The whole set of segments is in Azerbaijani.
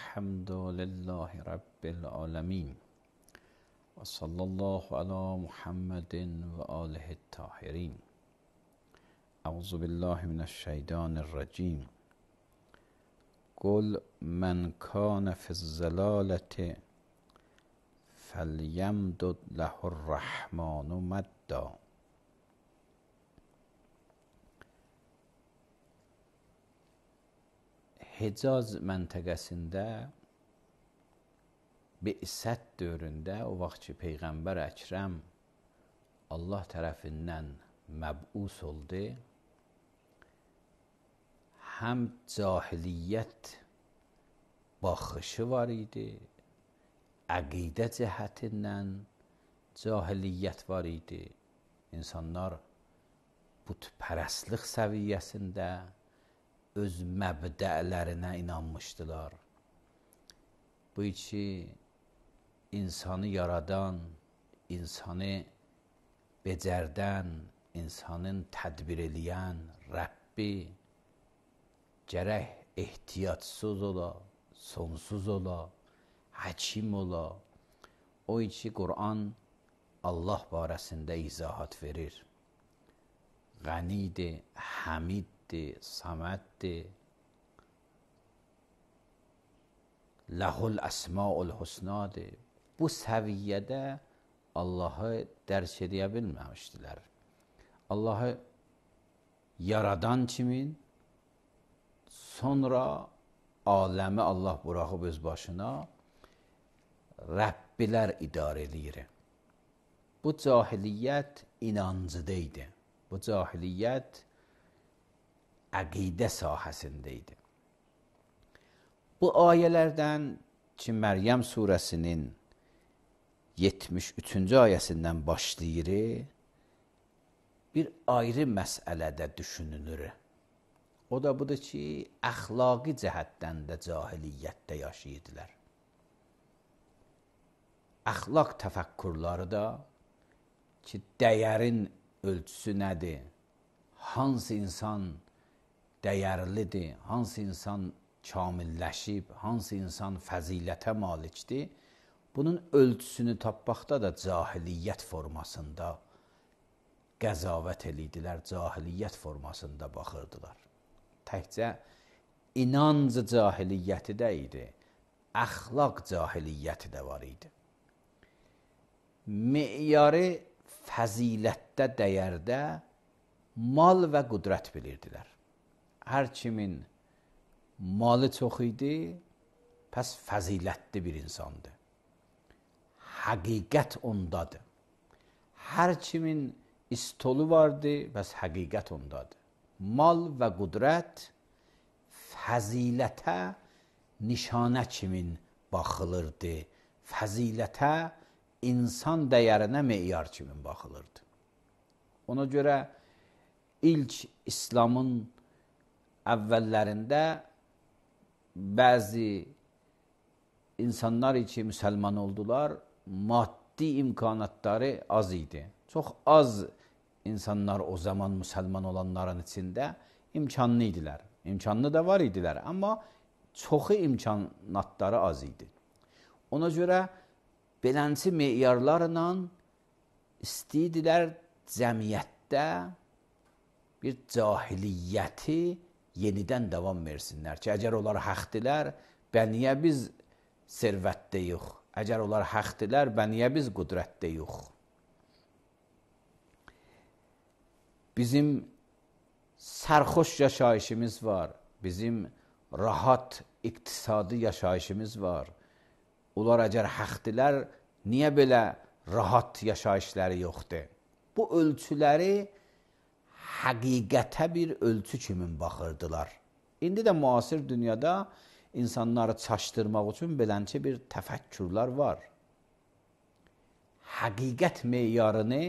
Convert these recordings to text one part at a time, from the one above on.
الحمد لله رب العالمين وصلى الله على محمد وآله الطاهرين اعوذ بالله من الشيطان الرجيم قل من كان في الزلالت فلیمدد له الرحمن مدا Hecaz məntəqəsində Beysət dövründə o vaxt ki, Peyğəmbər Əkrəm Allah tərəfindən məbus oldu, həm cahiliyyət baxışı var idi, əqidə cəhətindən cahiliyyət var idi. İnsanlar bütpərəstlik səviyyəsində, öz məbdələrinə inanmışdılar. Bu iki insanı yaradan, insanı becərdən, insanın tədbir eləyən Rəbbi gərək ehtiyatsız ola, sonsuz ola, həkim ola. O iki Qur'an Allah barəsində izahat verir. Qənidir, həmiddir. Əhəddir, Saməddir. Ləhul əsmaul husnadır. Bu səviyyədə Allahı dərk edə bilməmişdilər. Allahı yaradan kimin sonra aləmi Allah buraxıb öz başına Rəbbilər idarə edir. Bu cahiliyyət inancıda idi. Bu cahiliyyət əqidə sahəsində idi. Bu ayələrdən ki, Məryəm surəsinin 73-cü ayəsindən başlayır, bir ayrı məsələdə düşünülür. O da budur ki, əxlaqi cəhətdən də cahiliyyətdə yaşayırdılar. Əxlaq təfəkkürləri da ki, dəyərin ölçüsü nədir? Hansı insan dəyərlidir, hansı insan kamilləşib, hansı insan fəzilətə malikdir, bunun ölçüsünü tapmaqda da cahiliyyət formasında qəzavət eliydilər, cahiliyyət formasında baxırdılar. Təkcə inancı cahiliyyəti də idi, əxlaq cahiliyyəti də var idi. Meyarı fəzilətdə, dəyərdə mal və qudrət bilirdilər her kimin malı çox idi, pəs fəzilətli bir insandır. Həqiqət ondadır. Hər kimin istolu vardı, pəs həqiqət ondadır. Mal və qudrət fəzilətə nişanə kimin baxılırdı. Fəzilətə insan dəyərinə meyar kimin baxılırdı. Ona görə ilk İslamın əvvəllərində bəzi insanlar ki, müsəlman oldular, maddi imkanatları az idi. Çox az insanlar o zaman müsəlman olanların içində imkanlı idilər. İmkanlı da var idilər, amma çoxu imkanatları az idi. Ona görə beləncə meyarlarla istəyirdilər cəmiyyətdə bir cahiliyyəti yenidən davam versinlər ki, əgər onlar haqdilər, bə niyə biz servətdəyik? Əgər onlar haqdilər, bə niyə biz qudrətdəyik? Bizim sərxoş yaşayışımız var, bizim rahat iqtisadi yaşayışımız var. Onlar əgər haqdilər, niyə belə rahat yaşayışları yoxdur? Bu ölçüləri həqiqətə bir ölçü kimi baxırdılar. İndi də müasir dünyada insanları çaşdırmaq üçün beləncə bir təfəkkürlər var. Həqiqət meyarını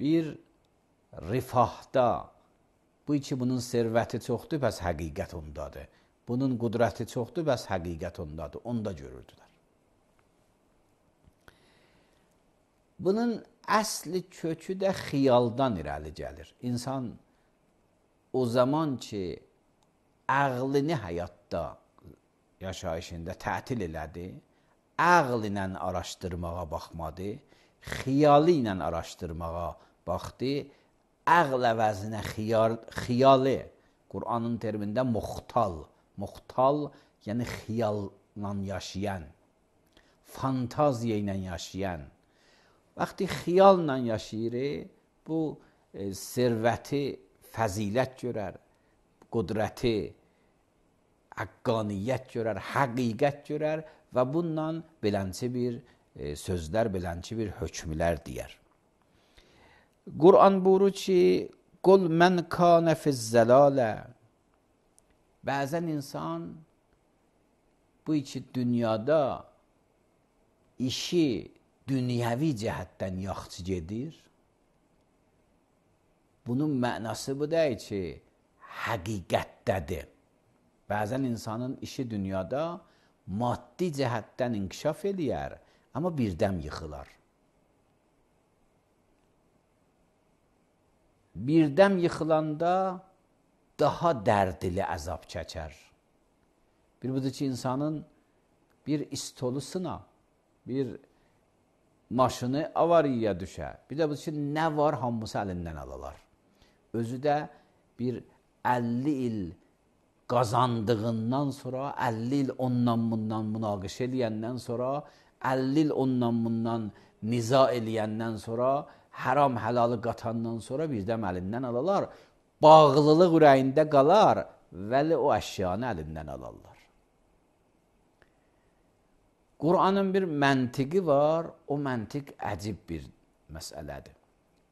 bir rifahda, bu ki, bunun servəti çoxdur, bəs həqiqət ondadır. Bunun qudrəti çoxdur, bəs həqiqət ondadır. Onda görürdülər. Bunun əsli kökü də xiyaldan irəli gəlir. İnsan o zaman ki, əqlini həyatda, yaşayışında tətil elədi, əql ilə araşdırmağa baxmadı, xiyali ilə araşdırmağa baxdı, əql əvəzinə xiyar, xiyali, Quranın termində muxtal, muxtal, yəni xiyalla yaşayan, fantaziya ilə yaşayan, وقتی خیال yaşayırıq, bu e, servəti fəzilət görər, qudrəti, haqqaniyyət görər, həqiqət görər və bununla belənçi bir e, sözlər, belənçi bir hökmlər deyər. Quran buyurur ki, Qul mən kanə fizzəlalə Bəzən insan bu iki dünyada işi dünyəvi cəhətdən yaxşı gedir. Bunun mənası bu deyil ki, həqiqətdədir. Bəzən insanın işi dünyada maddi cəhətdən inkişaf eləyər, amma birdəm yıxılar. Birdəm yıxılanda daha dərdli əzab çəkər. Bir budur ki, insanın bir istolu sına, bir maşını avariyaya düşə. Bir də bu üçün nə var hamısı əlindən alalar. Özü də bir 50 il qazandığından sonra, 50 il ondan bundan münaqişə eləyəndən sonra, 50 il ondan bundan niza eləyəndən sonra, haram həlalı qatandan sonra birdən əlindən alalar. Bağlılıq ürəyində qalar, vəli o əşyanı əlindən alarlar. Quranın bir məntiqi var, o məntiq əcib bir məsələdir.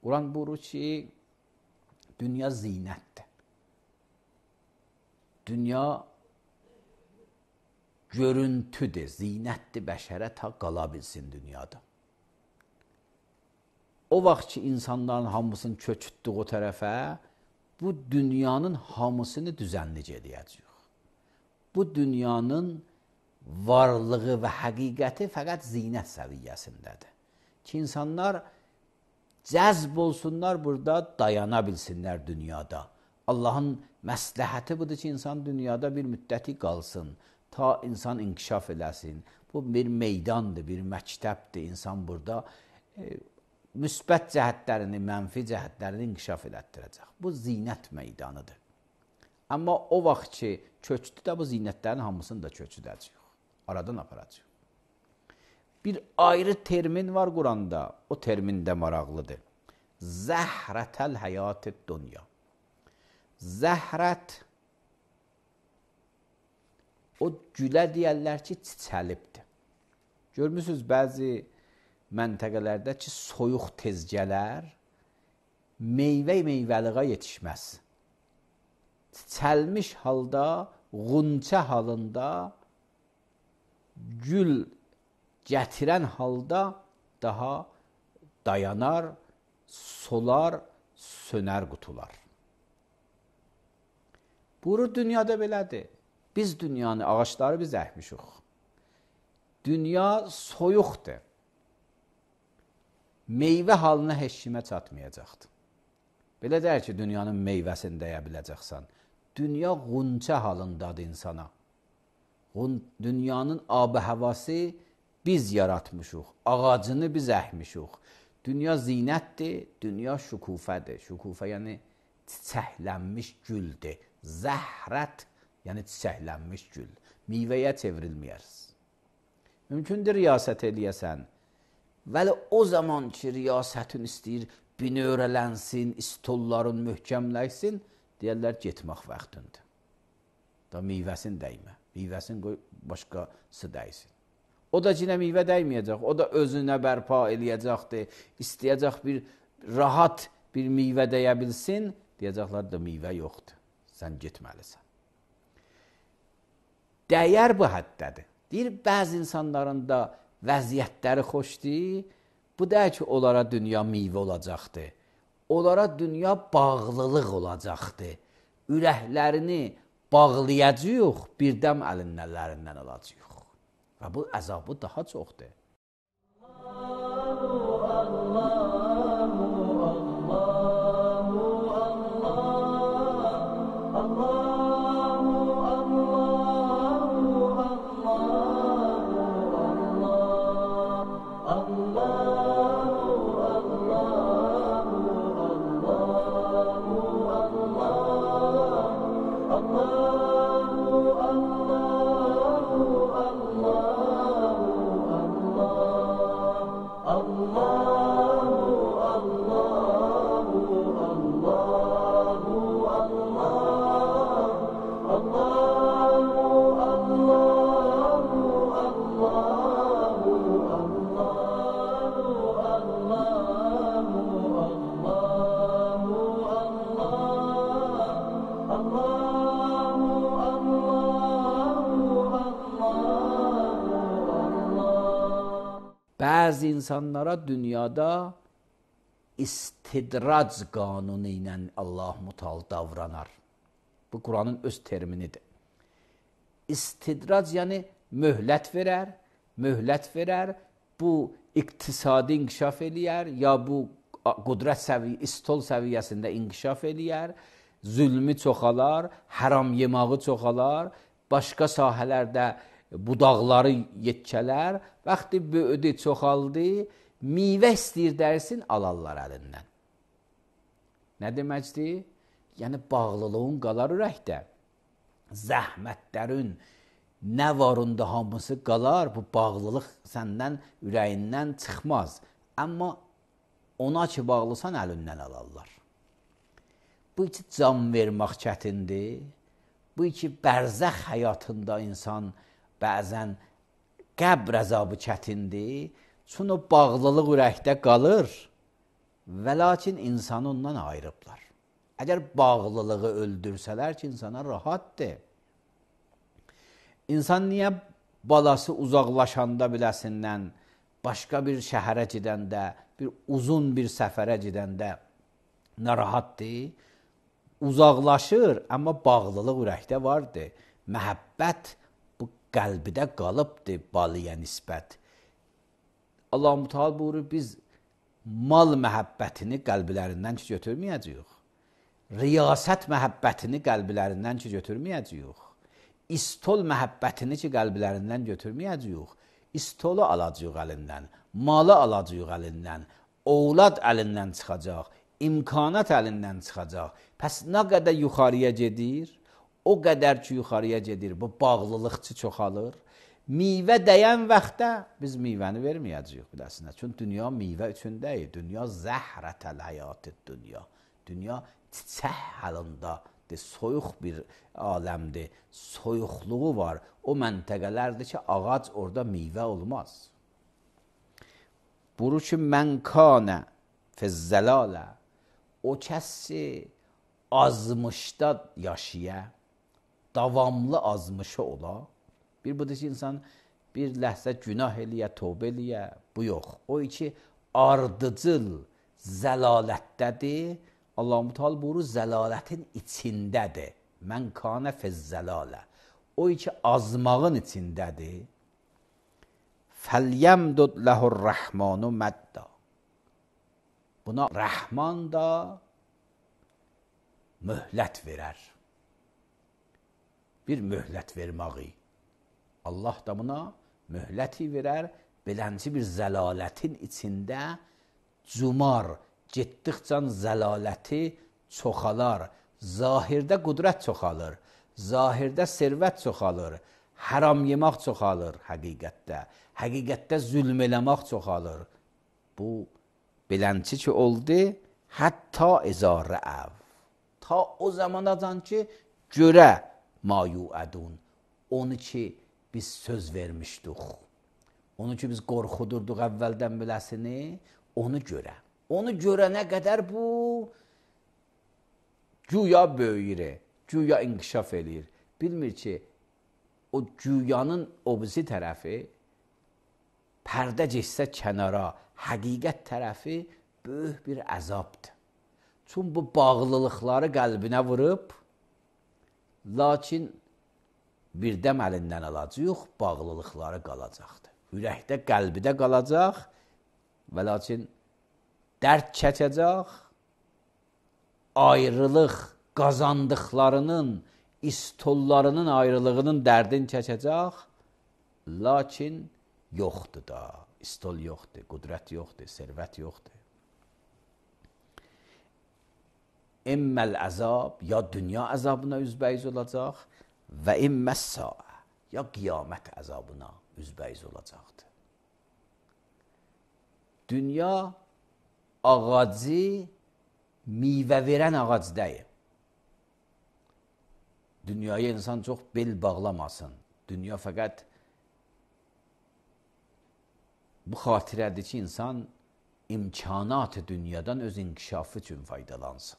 Quran buyurur ki, dünya zinətdir. Dünya görüntüdür, zinətdir bəşərə ta qala bilsin dünyada. O vaxt ki, insanların hamısını köçütdüğü o tərəfə, bu dünyanın hamısını düzənlicə edəcəyik. Bu dünyanın varlığı və həqiqəti fəqət zinət səviyyəsindədir. Ki, insanlar cəzb olsunlar burada, dayana bilsinlər dünyada. Allahın məsləhəti budur ki, insan dünyada bir müddəti qalsın, ta insan inkişaf eləsin. Bu bir meydandır, bir məktəbdir. İnsan burada e, müsbət cəhətlərini, mənfi cəhətlərini inkişaf elətdirəcək. Bu zinət meydanıdır. Amma o vaxt ki, köçdü də bu zinətlərin hamısını da köçüdəcək aradan aparacaq. Bir ayrı termin var Quranda, o termin də maraqlıdır. Zəhrətəl həyatı dünya. Zəhrət o gülə deyərlər ki, çiçəlibdir. Görmüsünüz bəzi məntəqələrdə ki, soyuq tezgələr meyvə-meyvəliğə yetişməz. Çiçəlmiş halda, ğunçə halında gül gətirən halda daha dayanar, solar, sönər qutular. Buru dünyada belədir. Biz dünyanı, ağacları biz əkmişik. Dünya soyuqdur. Meyvə halına heç kimə çatmayacaqdır. Belə deyir ki, dünyanın meyvəsini dəyə biləcəksən. Dünya qunça halındadır insana. Dünyanın abı həvası biz yaratmışıq. Ağacını biz əhmişıq. Dünya zinətdir, dünya şükufədir. Şükufə yəni çiçəklənmiş güldür. Zəhrət yəni çiçəklənmiş gül. Meyvəyə çevrilməyərs. Mümkündür riyasət eləyəsən. Vəli o zaman ki, riyasətin istəyir, binörələnsin, istolların möhkəmləşsin, deyərlər getmək vaxtındır. Da meyvəsin dəymə. Meyvəsini qoy başqası dəysin. O da cinə meyvə dəyməyəcək, o da özünə bərpa eləyəcəkdir, istəyəcək bir rahat bir meyvə dəyə bilsin, deyəcəklər da meyvə yoxdur, sən getməlisən. Dəyər bu həddədir. Deyir, bəzi insanların da vəziyyətləri xoşdur, bu deyək ki, onlara dünya meyvə olacaqdır, onlara dünya bağlılıq olacaqdır, ürəklərini, bağlayacağıq, birdəm əlindən, əllərindən alacağıq. Və bu əzabı daha çoxdur. bəzi insanlara dünyada istidrac qanunu ilə Allah-u Teala davranar. Bu Quranın öz terminidir. İstidrac yəni möhlət verər, möhlət verər, bu iqtisadi inkişaf eləyər, ya bu qudrət səviyyə, istol səviyyəsində inkişaf eləyər, zülmü çoxalar, haram yemağı çoxalar, başqa sahələrdə budaqları yetkələr, vaxtı böyüdü, çoxaldı, meyvə istəyir dərsin, alarlar əlindən. Nə deməkdir? Yəni, bağlılığın qalar ürəkdə. Zəhmətlərin, nə var onda hamısı qalar, bu bağlılıq səndən, ürəyindən çıxmaz. Amma ona ki bağlısan, əlindən alarlar. Bu iki can vermək çətindir. Bu iki bərzəx həyatında insan bəzən qəbr əzabı çətindir, çün o bağlılıq ürəkdə qalır və lakin insanı ondan ayırıblar. Əgər bağlılığı öldürsələr ki, insana rahatdır. İnsan niyə balası uzaqlaşanda biləsindən, başqa bir şəhərə gedəndə, bir uzun bir səfərə gedəndə narahatdır? Uzaqlaşır, amma bağlılıq ürəkdə vardır. Məhəbbət qəlbidə qalıbdır balıya nisbət. Allah Müteal buyurur, biz mal məhəbbətini qəlblərindən ki götürməyəcəyik. Riyasət məhəbbətini qəlblərindən ki götürməyəcəyik. İstol məhəbbətini ki qəlblərindən götürməyəcəyik. İstolu alacağıq əlindən, malı alacağıq əlindən, oğlad əlindən çıxacaq, imkanat əlindən çıxacaq. Pəs nə qədər yuxarıya gedir, o qədər ki, yuxarıya gedir, bu bağlılıqçı çoxalır. Meyvə dəyən vaxtda biz meyvəni verməyəcəyik biləsinə. Çünki dünya meyvə üçün deyil, dünya zəhrətəl həyatı dünya. Dünya çiçək halında, soyuq bir aləmdir. Soyuqluğu var. O məntəqələrdir ki, ağac orada meyvə olmaz. Buru ki, mən kanə fizzəlalə o kəssi azmışda yaşaya davamlı azmışı ola. Bir budur ki, insan bir ləhzə günah eləyə, tövbə eləyə, bu yox. O iki ardıcıl zəlalətdədir. Allah-u Teala buyurur, zəlalətin içindədir. Mən kanə fez zəlalə. O iki azmağın içindədir. Fəlyəmdud ləhur rəhmanu mədda. Buna rəhman da möhlət verər bir möhlət verməyi. Allah da buna möhləti verər, beləncə bir zəlalətin içində cumar, getdikcə zəlaləti çoxalar, zahirdə qudrət çoxalır, zahirdə servət çoxalır, haram yemək çoxalır həqiqətdə, həqiqətdə zülm eləmək çoxalır. Bu, beləncə ki, oldu, hətta izarə əv. Ta o zamanacan ki, görə ma yuadun. Onu ki biz söz vermişdik. Onu ki biz qorxudurduq əvvəldən biləsini, onu görə. Onu görənə qədər bu güya böyüyür, güya inkişaf eləyir. Bilmir ki, o güyanın obzi tərəfi pərdə geçsə kənara, həqiqət tərəfi böyük bir əzabdır. Çün bu bağlılıqları qəlbinə vurub, Lakin birdəm əlindən alacaq, bağlılıqları qalacaqdır. Ürəkdə, qəlbidə qalacaq və lakin dərd çəkəcək, ayrılıq qazandıqlarının, istollarının ayrılığının dərdin çəkəcək, lakin yoxdur da, istol yoxdur, qudrət yoxdur, servət yoxdur. imməl əzab, ya dünya əzabına üzbəyiz olacaq və imməs saə, ya qiyamət əzabına üzbəyiz olacaqdır. Dünya ağacı meyvə verən ağac deyil. Dünyaya insan çox bel bağlamasın. Dünya fəqət bu xatirədir ki, insan imkanat dünyadan öz inkişafı üçün faydalansın.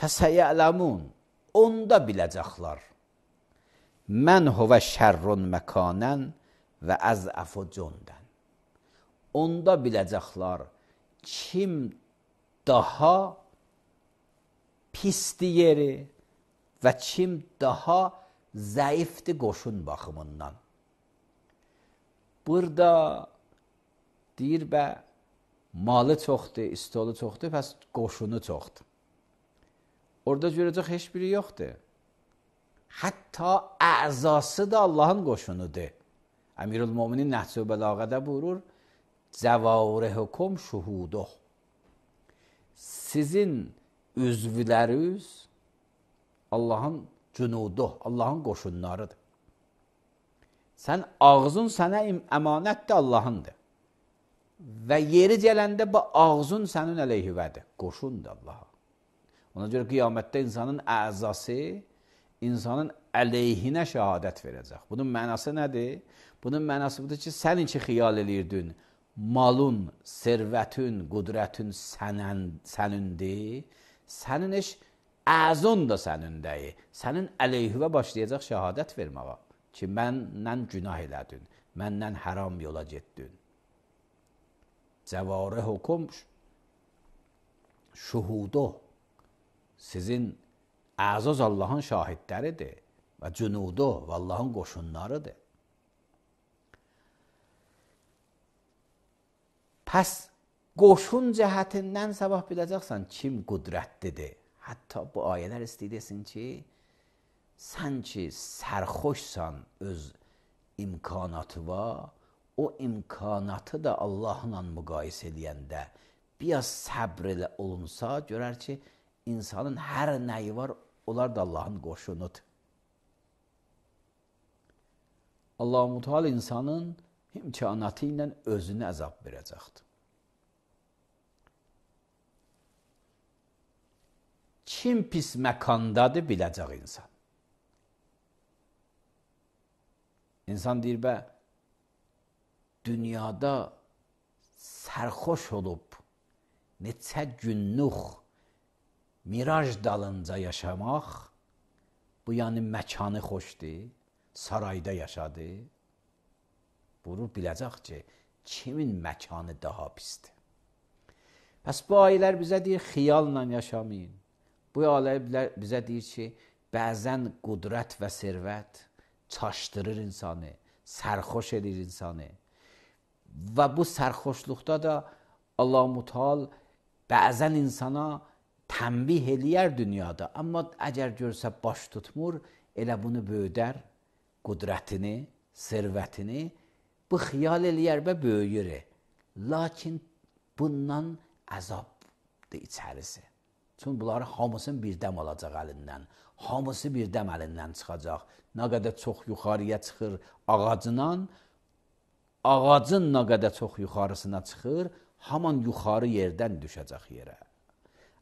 Fəsəyələmun. Onda biləcəklər. Mən huvə şərrun məkanən və əzəfu cündən. Onda biləcəklər kim daha pisdi yeri və kim daha zəifdi qoşun baxımından. Burada deyir bə malı çoxdur, istolu çoxdur, pəs qoşunu çoxdur. Orada görəcək heç biri yoxdur. Hətta əzası da Allahın qoşunudur. Əmirül Möminin Nəhsü Bəlağədə buyurur: "Zəvarihukum şuhuduh." Sizin üzvləriniz Allahın cunudu, Allahın qoşunlarıdır. Sən ağzın sənə əmanətdir, Allahındır. Və yeri gələndə bu ağzın sənin əleyhivədir, qoşundur Allah'a. Ona görə qiyamətdə insanın əzası insanın əleyhinə şəhadət verəcək. Bunun mənası nədir? Bunun mənası budur ki, sən içi xiyal eləyirdin. Malın, servətin, qudrətin sənən, sənindir. Sənin iş əzun da sənindir. Sənin əleyhivə başlayacaq şəhadət verməyə ki, məndən günah elədin, məndən haram yola getdin. Cəvarə hukum şuhudu sizin əzaz Allahın şahidləridir və cünudu və Allahın qoşunlarıdır. Pəs qoşun cəhətindən sabah biləcəksən kim qudrətlidir. Hətta bu ayələr istəyirsin ki, sən ki sərxoşsan öz imkanatıva, o imkanatı da Allahla müqayisə eləyəndə biraz səbr elə olunsa, görər ki, insanın hər nəyi var, onlar da Allahın qoşunudur. Allah-u Mutal insanın imkanatı ilə özünə əzab verəcəkdir. Kim pis məkandadır, biləcək insan. İnsan deyir, bə, dünyada sərxoş olub, neçə günlük miraj dalınca yaşamaq, bu yəni məkanı xoşdur, sarayda yaşadı. Bunu biləcək ki, kimin məkanı daha pisdir. Bəs bu ayələr bizə deyir, xiyalla yaşamayın. Bu ayələr bizə deyir ki, bəzən qudrət və servət çaşdırır insanı, sərxoş edir insanı. Və bu sərxoşluqda da Allah-u Mutal bəzən insana tənbih eləyər dünyada, amma əgər görsə baş tutmur, elə bunu böyüdər, qudrətini, servətini, bu xiyal eləyər və böyüyür. Lakin bundan əzabdır içərisi. Çünki bunları hamısını birdəm alacaq əlindən. Hamısı birdəm əlindən çıxacaq. Nə qədər çox yuxarıya çıxır ağacından, ağacın nə qədər çox yuxarısına çıxır, haman yuxarı yerdən düşəcək yerə.